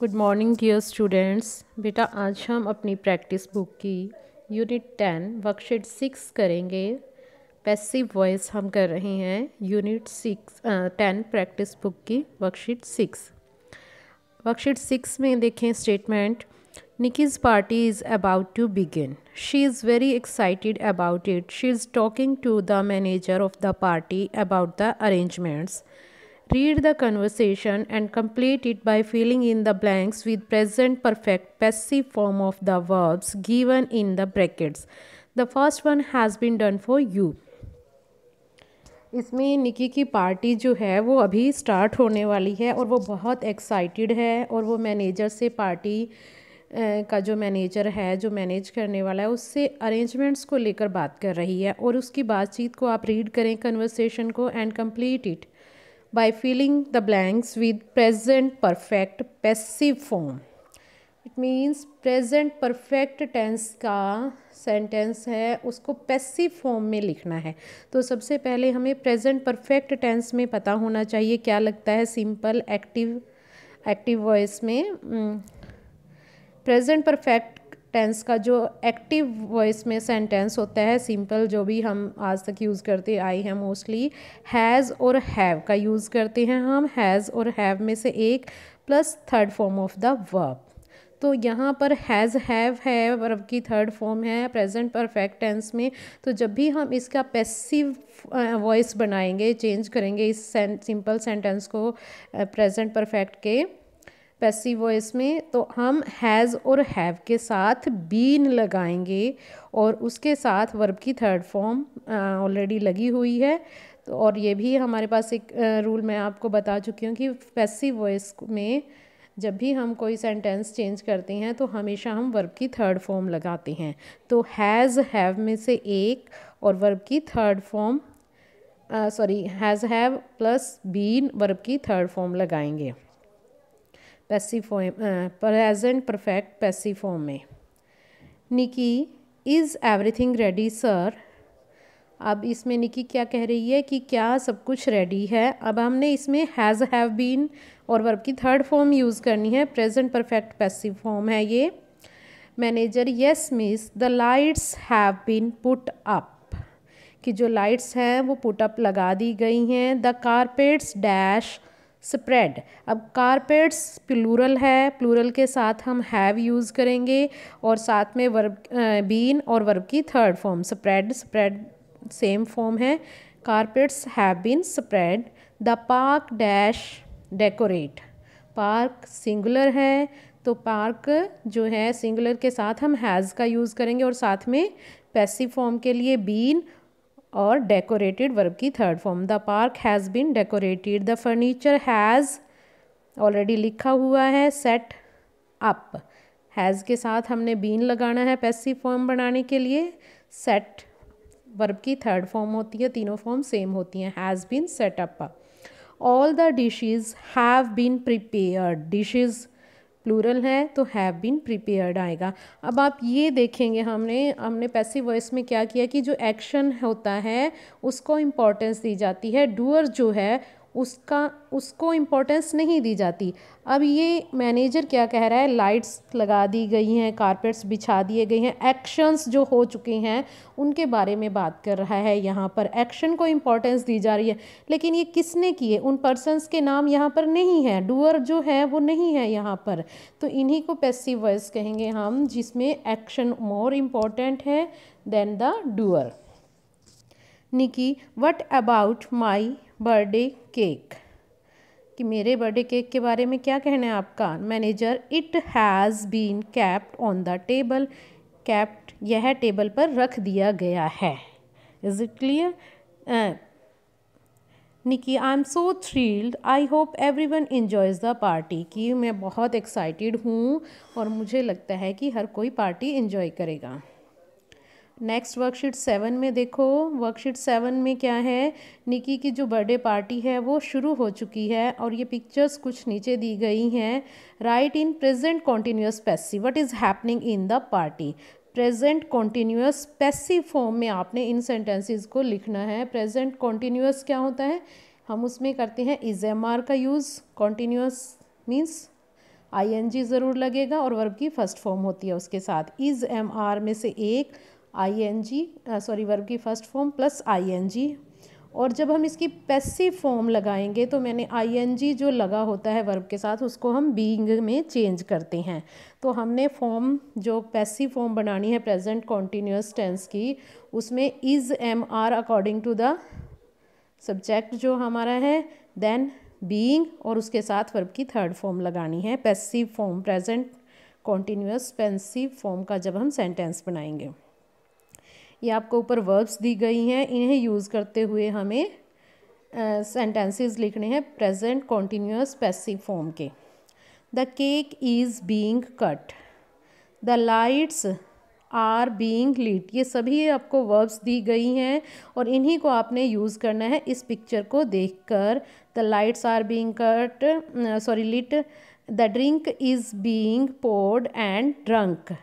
Good morning dear students बेटा आज हम अपनी प्रैक्टिस बुक की यूनिट टेन वर्कशीट सिक्स करेंगे पैसिव वॉइस हम कर रहे हैं unit six ten practice book की वर्कशीट सिक्स वर्कशीट सिक्स में देखें statement Nikki's party is about to begin she is very excited about it she is talking to the manager of the party about the arrangements Read the conversation and complete it by filling in the blanks with present perfect passive form of the verbs given in the brackets. The first one has been done for you. इसमें निकी की party जो है वो अभी start होने वाली है और वो बहुत एक्साइटेड है और वो मैनेजर से पार्टी का जो मैनेजर है जो मैनेज करने वाला है उससे अरेंजमेंट्स को लेकर बात कर रही है और उसकी बातचीत को आप रीड करें कन्वर्सेशन को and complete it by filling the blanks with present perfect passive form it means present perfect tense का सेंटेंस है उसको पैसिव फॉर्म में लिखना है तो सबसे पहले हमें प्रेजेंट परफेक्ट टेंस में पता होना चाहिए क्या लगता है सिंपल एक्टिव एक्टिव वॉइस में प्रेजेंट hmm. परफेक्ट टेंस का जो एक्टिव वॉइस में सेंटेंस होता है सिंपल जो भी हम आज तक यूज़ करते आए हैं मोस्टली हैज़ और हैव का यूज़ करते हैं हम हैज़ और हैव में से एक plus third form of the verb तो यहाँ पर हैज़ हैव है वर्ब की थर्ड फॉर्म है प्रेजेंट परफेक्ट टेंस में तो जब भी हम इसका पैसिव वॉइस बनाएंगे चेंज करेंगे इस सिंपल सेंटेंस को प्रेजेंट परफेक्ट के पैसिव वॉइस में तो हम हैज़ और हैव के साथ बीन लगाएंगे और उसके साथ वर्ब की थर्ड फॉर्म ऑलरेडी लगी हुई है तो और ये भी हमारे पास एक रूल मैं आपको बता चुकी हूँ कि पैसिव वॉइस में जब भी हम कोई सेंटेंस चेंज करते हैं तो हमेशा हम वर्ब की थर्ड फॉर्म लगाते हैं तो हैज़ हैव में से एक और वर्ब की third form sorry has have plus been verb की थर्ड फॉर्म लगाएंगे पैसीफॉम प्रेजेंट परफेक्ट पैसीफॉम में Nikki is everything ready sir अब इसमें निकी क्या कह रही है कि क्या सब कुछ रेडी है अब हमने इसमें हैज़ हैव बीन और वर्ब की थर्ड फॉर्म यूज़ करनी है प्रेजेंट परफेक्ट पैसिव फॉर्म है ये manager yes miss the lights have been put up कि जो लाइट्स हैं वो पुट अप लगा दी गई हैं द कारपेट्स डैश स्प्रेड अब कारपेट्स प्लूरल है प्लूरल के साथ हम हैव यूज़ करेंगे और साथ में वर्ब बीन और वर्ब की third form spread spread same form है carpets have been spread the park dash decorate park singular है तो पार्क जो है सिंगुलर के साथ हम हैज़ का यूज़ करेंगे और साथ में पैसिव फॉर्म के लिए बीन और डेकोरेटेड वर्ब की third form the park has been decorated the furniture has already लिखा हुआ है सेट अप हैज़ के साथ हमने बीन लगाना है पैसि फॉर्म बनाने के लिए सेट वर्ब की थर्ड फॉर्म होती है तीनों फॉर्म सेम होती हैं has been set up all the dishes have been prepared dishes plural है तो हैव बीन प्रिपेयर्ड आएगा अब आप ये देखेंगे हमने हमने पैसिव वॉइस में क्या किया कि जो एक्शन होता है उसको इम्पोर्टेंस दी जाती है डूअर जो है उसका उसको इम्पोर्टेंस नहीं दी जाती अब ये मैनेजर क्या कह रहा है लाइट्स लगा दी गई हैं कारपेट्स बिछा दिए गए हैं एक्शंस जो हो चुके हैं उनके बारे में बात कर रहा है यहाँ पर एक्शन को इम्पोर्टेंस दी जा रही है लेकिन ये किसने किए उन पर्सनस के नाम यहाँ पर नहीं है डूअर जो है वो नहीं है यहाँ पर तो इन्हीं को पैसिव वॉइस कहेंगे हम जिसमें एक्शन मोर इम्पॉर्टेंट है than the doer Nikki what about my birthday cake कि मेरे बर्थडे केक के बारे में क्या कहना है आपका manager it has been kept on the table kept यह टेबल पर रख दिया गया है is it clear Nikki I am so thrilled I hope everyone enjoys the party कि मैं बहुत एक्साइटेड हूँ और मुझे लगता है कि हर कोई पार्टी इन्जॉय करेगा नेक्स्ट वर्कशीट सेवन में देखो वर्कशीट सेवन में क्या है निकी की जो बर्थडे पार्टी है वो शुरू हो चुकी है और ये पिक्चर्स कुछ नीचे दी गई हैं right in present continuous passive what is happening in the party present continuous passive form में आपने इन सेंटेंसेस को लिखना है प्रेजेंट कॉन्टीन्यूस क्या होता है हम उसमें करते हैं इज एम आर का use continuous means I N G ज़रूर लगेगा और वर्ब की फर्स्ट फॉर्म होती है उसके साथ इज एम आर में से एक I N G sorry verb की first form plus I N G और जब हम इसकी पैसिव फॉर्म लगाएंगे तो मैंने आई एन जी जो लगा होता है वर्ब के साथ उसको हम बीइंग में चेंज करते हैं तो हमने फॉर्म जो पैसिव फॉर्म बनानी है प्रेजेंट कॉन्टीन्यूस टेंस की उसमें is am are according to the subject जो हमारा है देन बीइंग और उसके साथ वर्ब की थर्ड फॉर्म लगानी है passive form present continuous passive form का जब हम सेंटेंस बनाएंगे ये आपको ऊपर वर्ब्स दी गई हैं इन्हें यूज़ करते हुए हमें सेंटेंसेस uh, लिखने हैं प्रेजेंट कॉन्टीन्यूस पैसिव फॉर्म के the cake is being cut the lights are being lit ये सभी आपको वर्ब्स दी गई हैं और इन्हीं को आपने यूज़ करना है इस पिक्चर को देखकर the lights are being cut sorry lit the drink is being poured and drunk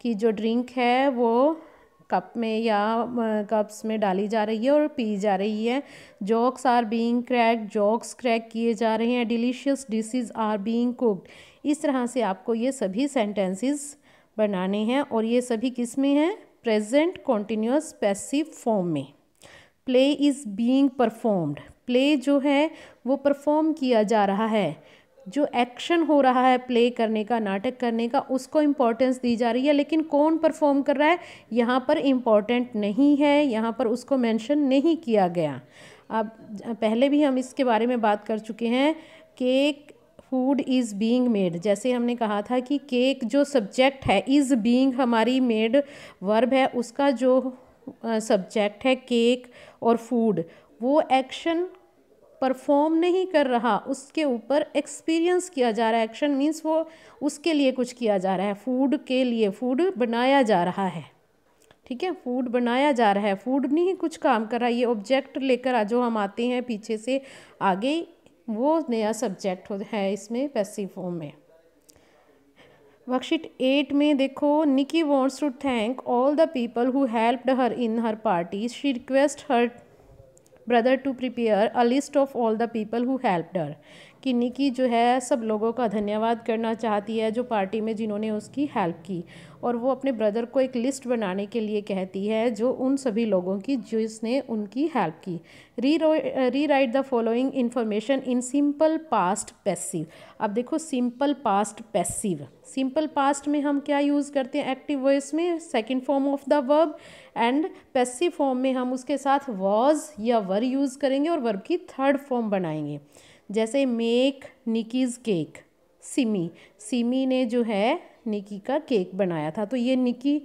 कि जो ड्रिंक है वो कप में या कप्स में डाली जा रही है और पी जा रही है jokes are being crack jokes crack किए जा रहे हैं delicious dishes are being cooked इस तरह से आपको ये सभी सेंटेंसेस बनाने हैं और ये सभी किस में हैं प्रेजेंट कॉन्टीन्यूस पैसिव फॉर्म में play is being performed play जो है वो परफॉर्म किया जा रहा है जो एक्शन हो रहा है प्ले करने का नाटक करने का उसको इम्पोर्टेंस दी जा रही है लेकिन कौन परफॉर्म कर रहा है यहाँ पर इम्पॉर्टेंट नहीं है यहाँ पर उसको मेंशन नहीं किया गया अब पहले भी हम इसके बारे में बात कर चुके हैं cake food is being made जैसे हमने कहा था कि केक जो सब्जेक्ट है इज़ बीइंग हमारी मेड वर्ब है उसका जो सब्जेक्ट है केक और फूड वो एक्शन परफॉर्म नहीं कर रहा उसके ऊपर एक्सपीरियंस किया जा रहा है एक्शन मीन्स वो उसके लिए कुछ किया जा रहा है फूड के लिए फूड बनाया जा रहा है ठीक है फूड बनाया जा रहा है फूड नहीं कुछ काम कर रहा है ये ऑब्जेक्ट लेकर जो हम आते हैं पीछे से आगे वो नया सब्जेक्ट है इसमें पैसिव फॉर्म में वर्कशीट एट में देखो Nikki wants to thank all the people who helped her in her party she request her brother to prepare a list of all the people who help her कि निकी जो है सब लोगों का धन्यवाद करना चाहती है जो पार्टी में जिन्होंने उसकी हेल्प की और वो अपने ब्रदर को एक लिस्ट बनाने के लिए कहती है जो उन सभी लोगों की जिसने उनकी हेल्प की re rewrite the following information in simple past passive अब देखो simple past passive simple past में हम क्या यूज़ करते हैं एक्टिव वॉइस में second form of the verb and passive form में हम उसके साथ वॉज या वर यूज़ करेंगे और वर्ब की थर्ड फॉर्म बनाएंगे जैसे मेक निकीज़ केक सिमी सिमी ने जो है निकी का केक बनाया था तो ये निकी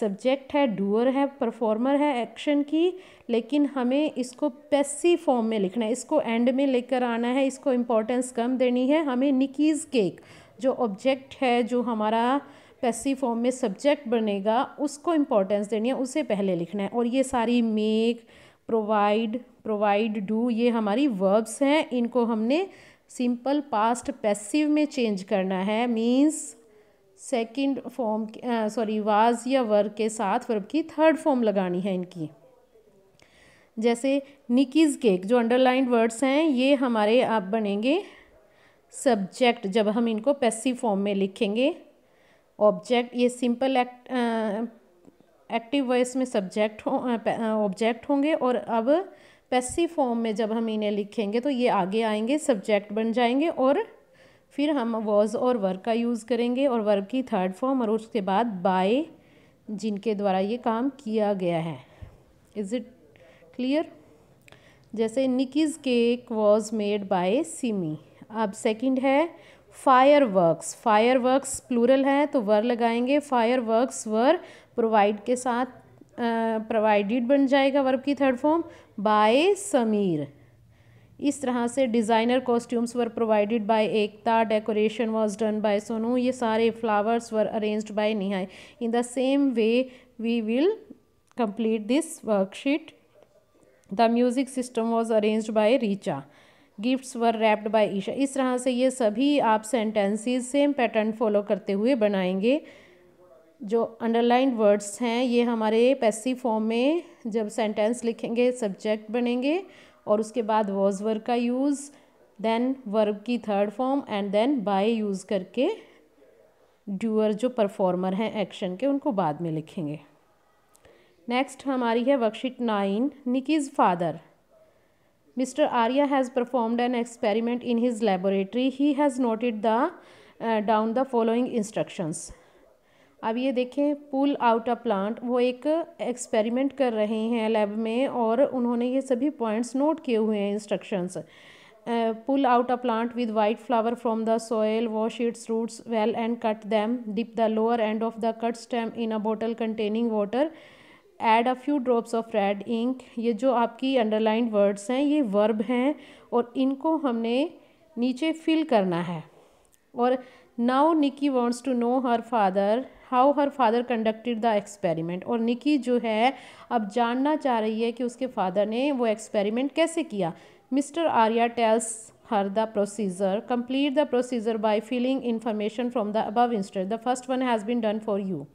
सब्जेक्ट है डूअर है परफॉर्मर है एक्शन की लेकिन हमें इसको पैसी फॉर्म में लिखना है इसको एंड में लेकर आना है इसको इम्पोर्टेंस कम देनी है हमें निकीज़ केक जो ऑब्जेक्ट है जो हमारा पैसिव फॉर्म में सब्जेक्ट बनेगा उसको इम्पोर्टेंस देनी है उसे पहले लिखना है और ये सारी मेक प्रोवाइड प्रोवाइड डू ये हमारी वर्ब्स हैं इनको हमने सिंपल पास्ट पैसिव में चेंज करना है means second form sorry was या वर्ग के साथ वर्ब की थर्ड फॉर्म लगानी है इनकी जैसे निकीज़ केक जो अंडरलाइंड वर्ड्स हैं ये हमारे आप बनेंगे सब्जेक्ट जब हम इनको पैसिव फॉर्म में लिखेंगे ऑब्जेक्ट ये सिंपल एक्ट एक्टिव वॉइस में सब्जेक्ट हो ऑब्जेक्ट होंगे और अब पैसिव फॉर्म में जब हम इन्हें लिखेंगे तो ये आगे आएंगे सब्जेक्ट बन जाएंगे और फिर हम वॉज और वर्क का यूज़ करेंगे और वर्क की थर्ड फॉर्म और उसके बाद बाय जिनके द्वारा ये काम किया गया है इज़ इट क्लियर जैसे Nikki's cake was made by Simi अब सेकंड है fireworks fireworks plural है तो वर लगाएंगे फायर वर्कस वर प्रोवाइड के साथ प्रोवाइडेड बन जाएगा वर्ब की थर्ड फॉर्म बाय समीर इस तरह से designer costumes were provided by Ekta decoration was done by Sonu ये सारे flowers were arranged by Nihay in the same way we will complete this worksheet the music system was arranged by Richa gifts were wrapped by Isha इस तरह से ये सभी आप sentences same pattern follow करते हुए बनाएंगे जो अंडरलाइन वर्ड्स हैं ये हमारे पैसिव फॉर्म में जब सेंटेंस लिखेंगे सब्जेक्ट बनेंगे और उसके बाद वॉज वर्ग का यूज़ देन वर्ब की third form and then by use करके ड्यूअर जो परफॉर्मर हैं एक्शन के उनको बाद में लिखेंगे नेक्स्ट हमारी है worksheet nine Nikki's father Mr. Arya has performed an experiment in his laboratory. He has noted the uh, down the following instructions. अब ये देखें पुल आउट अ प्लांट वो एक एक्सपेरिमेंट कर रहे हैं लैब में और उन्होंने ये सभी पॉइंट्स नोट किए हुए हैं instructions pull out a plant with white flower from the soil wash its roots well and cut them dip the lower end of the cut stem in a bottle containing water add a few drops of red ink ये जो आपकी underlined words हैं ये verb हैं और इनको हमने नीचे फिल करना है और now Nikki wants to know her father how her father conducted the experiment और निकी जो है अब जानना चाह रही है कि उसके फादर ने वो एक्सपेरिमेंट कैसे किया mister Arya tells her the procedure complete the procedure by filling information from the above instant the first one has been done for you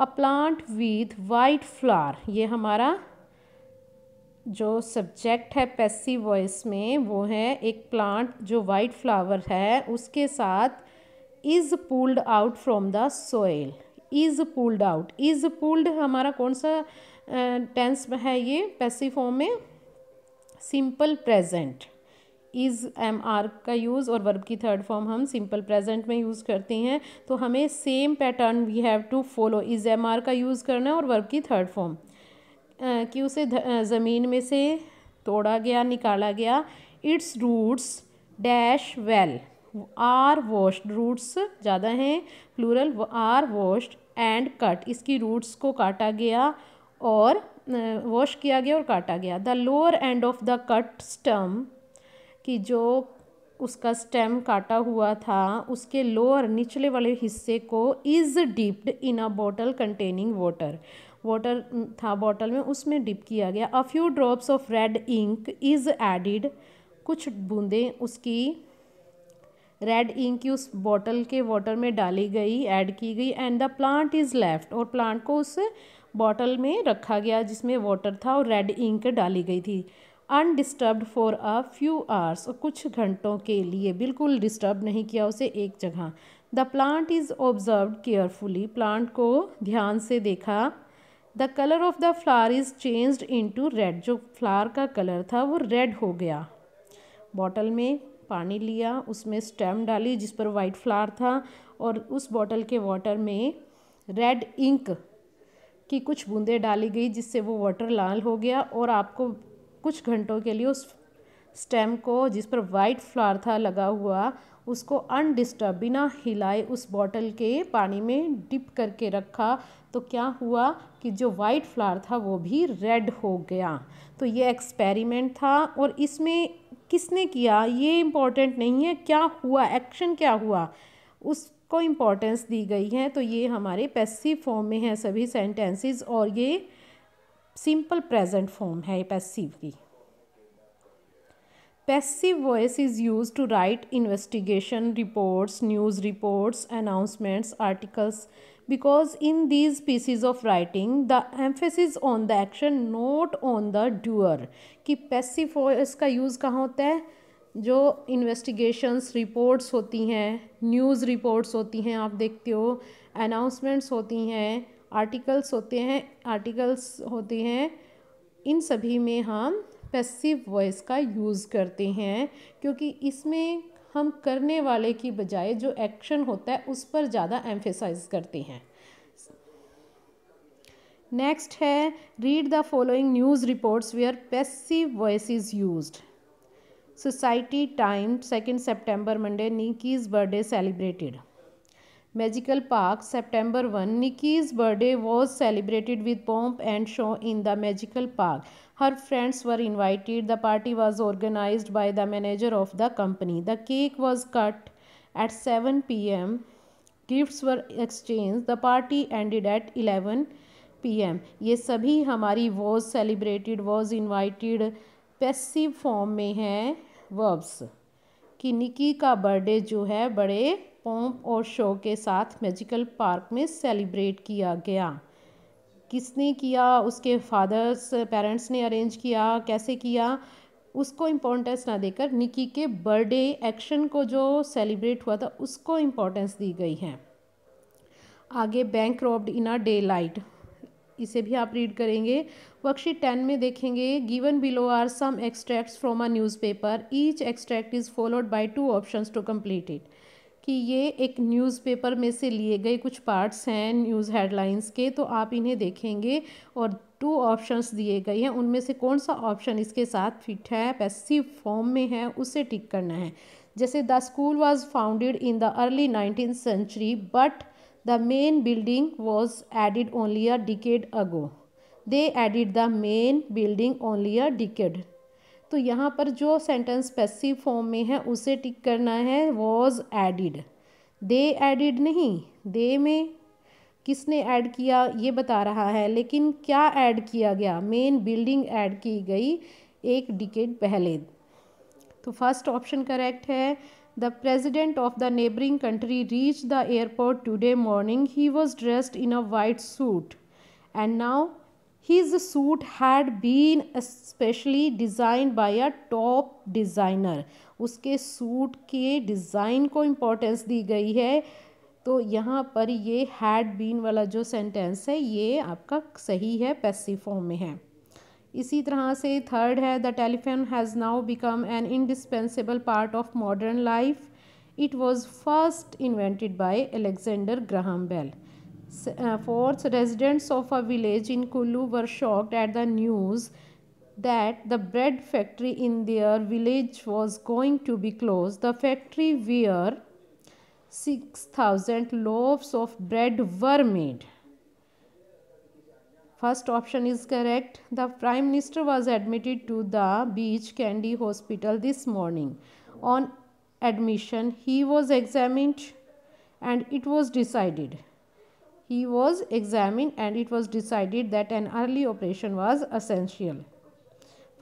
a plant with white flower ये हमारा जो सब्जेक्ट है passive voice में वो है एक plant जो white flower है उसके साथ is pulled out from the soil is pulled out is pulled हमारा कौन सा टेंस है ये पैसिव फॉर्म में simple present is am are का यूज़ और वर्ब की थर्ड फॉर्म हम सिंपल प्रेजेंट में यूज़ करते हैं तो हमें same pattern we have to follow is am are का यूज़ करना है और वर्ब की थर्ड फॉर्म कि उसे ज़मीन में से तोड़ा गया निकाला गया its roots dash well are washed roots ज़्यादा हैं plural are washed and cut इसकी रूट्स को काटा गया और वॉश किया गया और काटा गया the lower end of the cut stem कि जो उसका स्टेम काटा हुआ था उसके लोअर निचले वाले हिस्से को is dipped in a bottle containing water water था बॉटल में उसमें डिप किया गया a few drops of red ink is added कुछ बूंदें उसकी रेड इंक की उस बॉटल के वाटर में डाली गई ऐड की गई and the plant is left और प्लांट को उस बॉटल में रखा गया जिसमें वाटर था और रेड इंक डाली गई थी undisturbed for a few hours कुछ घंटों के लिए बिल्कुल डिस्टर्ब नहीं किया उसे एक जगह the plant is observe carefully plant को ध्यान से देखा the colour of the flower is changed into red जो फ्लावर का कलर था वो रेड हो गया बॉटल में पानी लिया उसमें स्टेम डाली जिस पर वाइट फ्लावर था और उस बॉटल के वाटर में रेड इंक की कुछ बूंदें डाली गई जिससे वो वाटर लाल हो गया और आपको कुछ घंटों के लिए उस स्टेम को जिस पर वाइट फ्लावर था लगा हुआ उसको अनडिस्टर्ब बिना हिलाए उस बॉटल के पानी में डिप करके रखा तो क्या हुआ कि जो वाइट फ्लावर था वो भी रेड हो गया तो ये एक्सपेरिमेंट था और इसमें किसने किया ये इम्पॉर्टेंट नहीं है क्या हुआ एक्शन क्या हुआ उसको इम्पोर्टेंस दी गई है तो ये हमारे पैसिव फॉर्म में है सभी सेंटेंसेस और ये सिंपल प्रेजेंट फॉर्म है पैसिव की passive voice is use to write investigation reports news reports announcements articles because in these pieces of writing the emphasis on the action not on the doer कि passive voice का use कहाँ होता है जो investigations reports होती हैं news reports होती हैं आप देखते हो अनाउंसमेंट्स होती हैं आर्टिकल्स होते हैं आर्टिकल्स होते हैं इन सभी में हम पैसिव वॉइस का यूज़ करते हैं क्योंकि इसमें हम करने वाले की बजाय जो एक्शन होता है उस पर ज़्यादा एम्फेसाइज करते हैं नेक्स्ट है read the following news reports where passive voice is use society time second September Monday Nikki's birthday celebrated magical park September one Nikki's birthday was celebrated with pomp and show in the magical park her friends were invited the party was organise by the manager of the company the cake was cut at seven P M gifts were exchange the party ended at eleven P M ये सभी हमारी was celebrated was invited passive form में हैं verbs कि निकी का birthday जो है बड़े pomp और शो के साथ मैजिकल पार्क में सेलिब्रेट किया गया किसने किया उसके फादर्स पेरेंट्स ने अरेंज किया कैसे किया उसको इम्पोर्टेंस ना देकर निकी के बर्थडे एक्शन को जो सेलिब्रेट हुआ था उसको इम्पोर्टेंस दी गई है आगे bank robbed in a daylight इसे भी आप रीड करेंगे वर्कशीट टेन में देखेंगे given below are some extracts from a newspaper each extract is followed by two options to complete it कि ये एक न्यूज़पेपर में से लिए गए कुछ पार्ट्स हैं न्यूज़ हेडलाइंस के तो आप इन्हें देखेंगे और टू ऑप्शंस दिए गए हैं उनमें से कौन सा ऑप्शन इसके साथ फिट है पैसिव फॉर्म में है उसे टिक करना है जैसे the school was founded in the early nineteen century but the main building was added only a decade ago they added the main building only a decade तो यहाँ पर जो सेंटेंस पैसिव फॉर्म में है उसे टिक करना है वॉज एडिड दे एडिड नहीं दे में किसने ऐड किया ये बता रहा है लेकिन क्या ऐड किया गया मेन बिल्डिंग ऐड की गई एक डिकेड पहले तो फर्स्ट ऑप्शन करेक्ट है the president of the neighbouring country reach the airport today morning he was dressed in a white suit and now his suit had been specially designed by a top designer उसके suit के design को importance दी गई है तो यहाँ पर ये हैड बीन वाला जो सेंटेंस है ये आपका सही है पैसिव फॉर्म में है इसी तरह से थर्ड है the telephone has now become an indispensable part of modern life it was first invented by Alexander Graham Bell Uh, fourth, residents of a village in Kulu were shocked at the news that the bread factory in their village was going to be closed. The factory where 6000 loaves of bread were made. First option is correct. The Prime Minister was admitted to the Beach Candy Hospital this morning. On admission, he was examined and it was decided he was examined and it was decided that an early operation was essential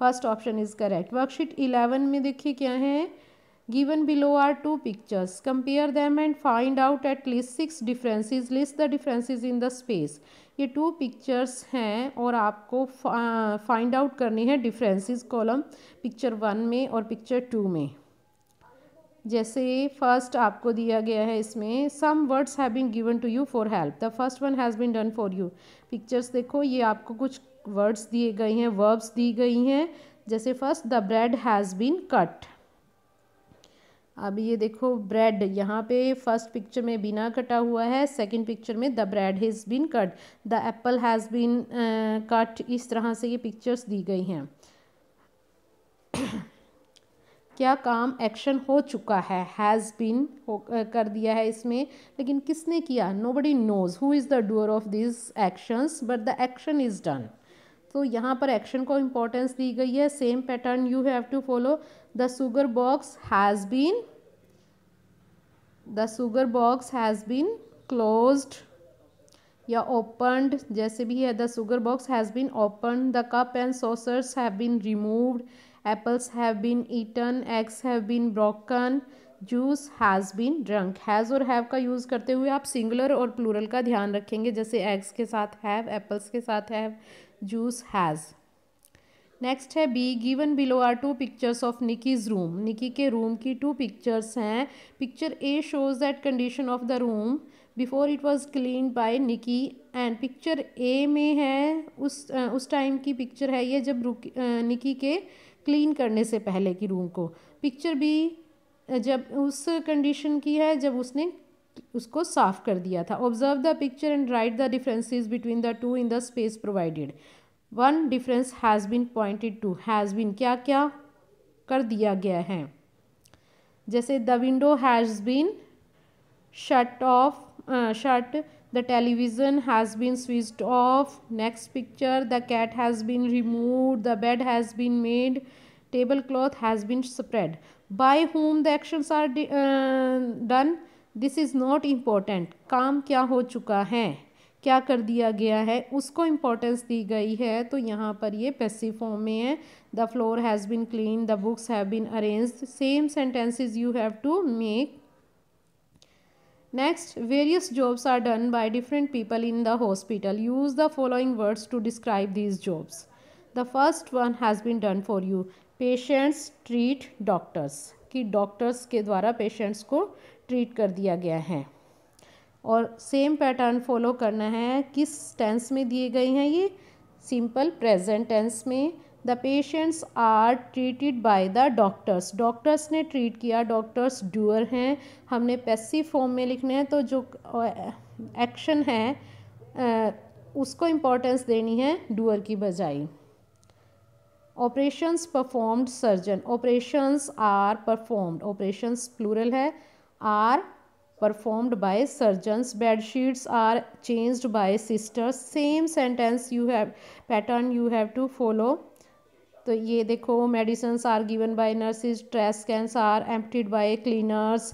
first option is correct worksheet eleven में देखिए क्या है given below are two pictures compare them and find out at least six differences list the differences in the space ये two pictures हैं और आपको find out करनी है डिफरेंसेस कॉलम पिक्चर वन में और पिक्चर टू में जैसे फर्स्ट आपको दिया गया है इसमें some words have been given to you for help the first one has been done for you pictures देखो ये आपको कुछ वर्ड्स दिए गए हैं वर्ब्स दी गई हैं जैसे first the bread has been cut अब ये देखो ब्रेड यहाँ पे फर्स्ट पिक्चर में बिना कटा हुआ है सेकंड पिक्चर में the bread has been cut the apple has been cut इस तरह से ये पिक्चर्स दी गई हैं क्या काम एक्शन हो चुका है हैज़ बीन कर दिया है इसमें लेकिन किसने किया nobody knows who is the doer of this actions but the action is done तो यहाँ पर एक्शन को इम्पोर्टेंस दी गई है same pattern you have to follow the sugar box has been the sugar box has been closed या opened जैसे भी है the sugar box has been open the cup and saucers have been removed apples have been eaten eggs have been broken juice has been drunk has और have का use करते हुए आप singular और प्लूरल का ध्यान रखेंगे जैसे एग्स के साथ हैव एप्पल्स के साथ हैव जूस हैज़ नेक्स्ट है be given below are two pictures of Nicky's room Nicky के रूम की टू पिक्चर्स हैं picture A shows that condition of the room before it was clean by Nicky and picture A में है उस उस time की picture है ये जब रुकी निकी के क्लीन करने से पहले की रूम को पिक्चर भी जब उस कंडीशन की है जब उसने उसको साफ कर दिया था observe the picture and write the differences between the two in the space provided one difference has been pointed two has been क्या क्या कर दिया गया है जैसे the window has been shut off shut the television has been switched off next picture the cat has been removed the bed has been made table cloth has been spread by whom the actions are uh, done this is not important kaam kya ho chuka hai क्या कर दिया गया है उसको importance दी गई है तो यहाँ पर ये पैसिव फॉर्म में है the floor has been clean the books have been arranged same sentences you have to make Next, various jobs are done by different people in the hospital. Use the following words to describe these jobs. The first one has been done for you. Patients treat doctors. कि doctors के द्वारा patients को treat कर दिया गया है और same pattern follow करना है किस टेंस में दिए गए हैं ये सिंपल प्रेजेंट टेंस में the patients are treated by the doctors doctors ने ट्रीट किया डॉक्टर्स डूअर हैं हमने पैसिव फॉर्म में लिखने हैं तो जो एक्शन है उसको इम्पोर्टेंस देनी है डूअर की बजाय operations performed surgeon operations are performed operations plural है are performed by surgeons bedsheets are changed by sisters same sentence you have pattern you have to follow तो ये देखो medicines are given by nurses trash cans are emptied by cleaners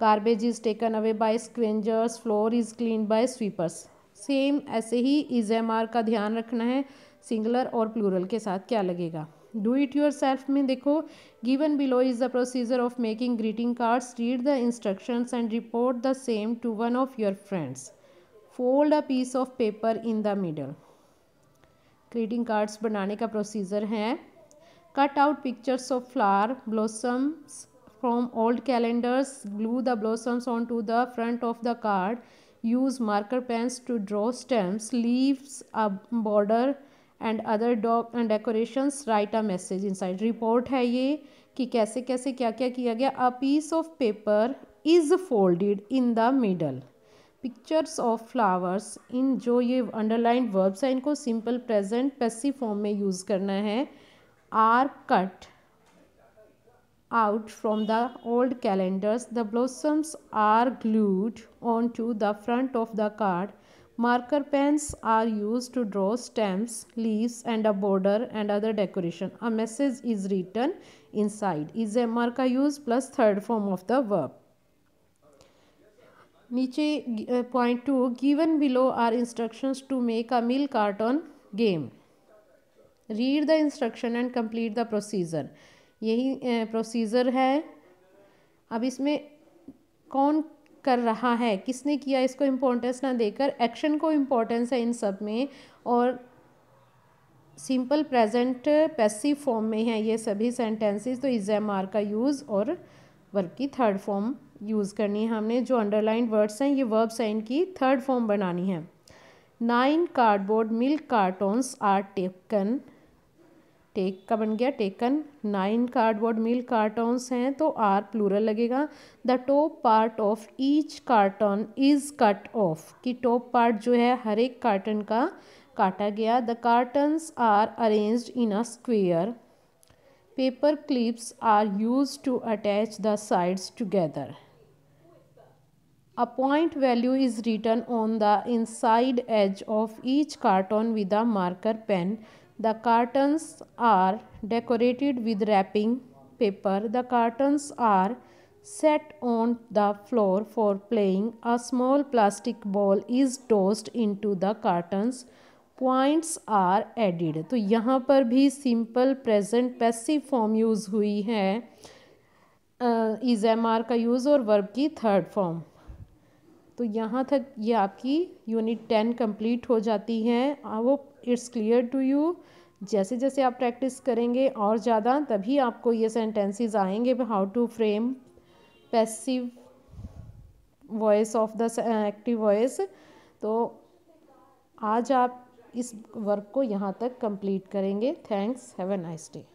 garbage is taken away by scavengers floor is clean by sweepers same ऐसे ही is am are का ध्यान रखना है singular और प्लूरल के साथ क्या लगेगा डू इट योर सेल्फ में देखो given below is the procedure of making greeting cards read the instruction and report the same to one of your friends fold a piece of paper in the middle greeting cards बनाने का procedure है cut out pictures of flower blossoms from old calendars glue the blossoms onto the front of the card use marker pens to draw stamps leaves a border and other dock decorations write a message inside report है ये कि कैसे कैसे क्या क्या किया गया a piece of paper is folded in the middle pictures of flowers in जो ये अंडरलाइन वर्ब्स हैं इनको सिंपल प्रेजेंट पैसिव फॉर्म में यूज़ करना है are cut out from the old calendars. The blossoms are glued onto the front of the card. Marker pens are used to draw stamps, leaves and a border and other decoration. A message is written inside. Is a marker used plus third form of the verb. Niche uh, point 2 given below are instructions to make a milk carton game. Read the instruction and complete the procedure यही procedure है अब इसमें कौन कर रहा है किसने किया इसको इम्पोर्टेंस ना देकर एक्शन को इम्पोर्टेंस है इन सब में और सिंपल प्रेजेंट पैसिव फॉर्म में है ये सभी सेंटेंसेस तो इज एम आर का यूज़ और वर्ब की थर्ड फॉर्म यूज़ करनी है हमने जो अंडरलाइन वर्ड्स हैं ये वर्ब्स हैं इनकी थर्ड फॉर्म बनानी है nine cardboard milk cartons are taken take का बन गया taken nine cardboard milk cartons हैं तो आर प्लूरल लगेगा the top part of each carton is cut off कि टॉप पार्ट जो है हर एक कार्टन का काटा गया the cartons are arrange in a square paper clips are use to attach the sides together a point value is written on the inside edge of each carton with a marker pen The curtains are decorated with wrapping paper. The curtains are set on the floor for playing. A small plastic ball is tossed into the curtains. Points are added तो यहाँ पर भी simple present passive form use हुई है is am are का use और verb की third form तो यहाँ तक ये यह आपकी यूनिट टेन कंप्लीट हो जाती है वो इट्स क्लियर टू यू जैसे जैसे आप प्रैक्टिस करेंगे और ज़्यादा तभी आपको ये सेंटेंसेस आएंगे how to frame passive voice of the active voice तो आज आप इस वर्क को यहाँ तक कंप्लीट करेंगे thanks have a nice day